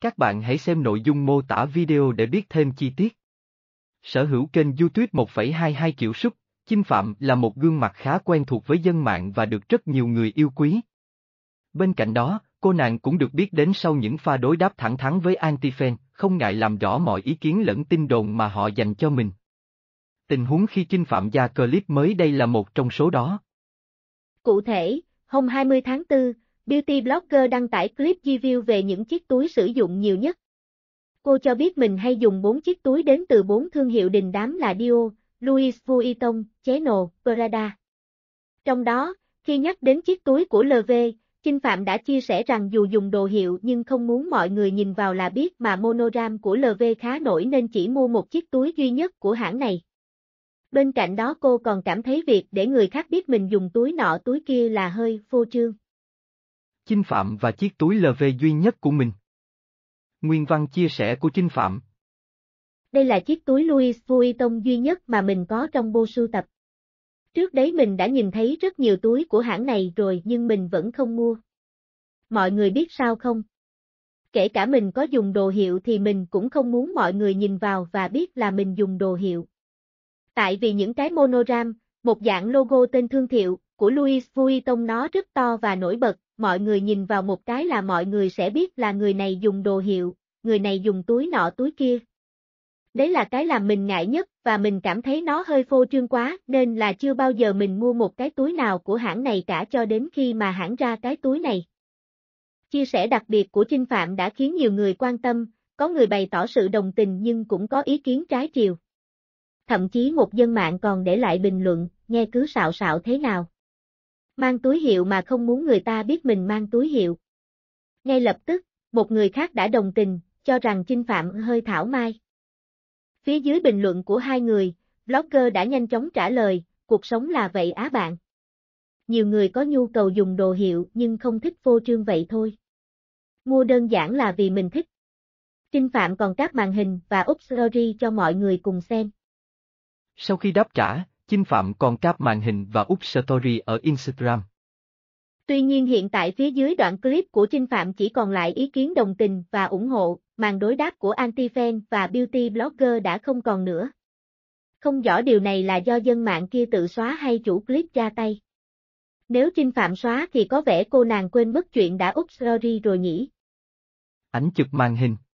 Các bạn hãy xem nội dung mô tả video để biết thêm chi tiết. Sở hữu kênh YouTube 1,22 triệu sub, Chim Phạm là một gương mặt khá quen thuộc với dân mạng và được rất nhiều người yêu quý. Bên cạnh đó, cô nàng cũng được biết đến sau những pha đối đáp thẳng thắn với Antifen, không ngại làm rõ mọi ý kiến lẫn tin đồn mà họ dành cho mình. Tình huống khi Chinh Phạm ra clip mới đây là một trong số đó. Cụ thể, hôm 20 tháng 4, Beauty blogger đăng tải clip review về những chiếc túi sử dụng nhiều nhất. Cô cho biết mình hay dùng 4 chiếc túi đến từ 4 thương hiệu đình đám là Dior, Louis Vuitton, Chanel, Prada. Trong đó, khi nhắc đến chiếc túi của LV, Chinh Phạm đã chia sẻ rằng dù dùng đồ hiệu nhưng không muốn mọi người nhìn vào là biết mà monogram của LV khá nổi nên chỉ mua một chiếc túi duy nhất của hãng này. Bên cạnh đó cô còn cảm thấy việc để người khác biết mình dùng túi nọ túi kia là hơi phô trương. Chinh Phạm và chiếc túi LV duy nhất của mình. Nguyên văn chia sẻ của Chinh Phạm Đây là chiếc túi Louis Vuitton duy nhất mà mình có trong bộ sưu tập. Trước đấy mình đã nhìn thấy rất nhiều túi của hãng này rồi nhưng mình vẫn không mua. Mọi người biết sao không? Kể cả mình có dùng đồ hiệu thì mình cũng không muốn mọi người nhìn vào và biết là mình dùng đồ hiệu. Tại vì những cái monogram, một dạng logo tên thương hiệu, của Louis Vuitton nó rất to và nổi bật, mọi người nhìn vào một cái là mọi người sẽ biết là người này dùng đồ hiệu, người này dùng túi nọ túi kia. Đấy là cái làm mình ngại nhất và mình cảm thấy nó hơi phô trương quá nên là chưa bao giờ mình mua một cái túi nào của hãng này cả cho đến khi mà hãng ra cái túi này. Chia sẻ đặc biệt của Trinh Phạm đã khiến nhiều người quan tâm, có người bày tỏ sự đồng tình nhưng cũng có ý kiến trái chiều. Thậm chí một dân mạng còn để lại bình luận, nghe cứ xạo xạo thế nào. Mang túi hiệu mà không muốn người ta biết mình mang túi hiệu. Ngay lập tức, một người khác đã đồng tình, cho rằng chinh phạm hơi thảo mai. Phía dưới bình luận của hai người, blogger đã nhanh chóng trả lời, cuộc sống là vậy á bạn. Nhiều người có nhu cầu dùng đồ hiệu nhưng không thích phô trương vậy thôi. Mua đơn giản là vì mình thích. Trinh Phạm còn các màn hình và up cho mọi người cùng xem. Sau khi đáp trả, Chinh Phạm còn cáp màn hình và úp story ở Instagram. Tuy nhiên hiện tại phía dưới đoạn clip của Chinh Phạm chỉ còn lại ý kiến đồng tình và ủng hộ, màn đối đáp của anti-fan và beauty blogger đã không còn nữa. Không rõ điều này là do dân mạng kia tự xóa hay chủ clip ra tay. Nếu Chinh Phạm xóa thì có vẻ cô nàng quên mất chuyện đã úp story rồi nhỉ. Ảnh chụp màn hình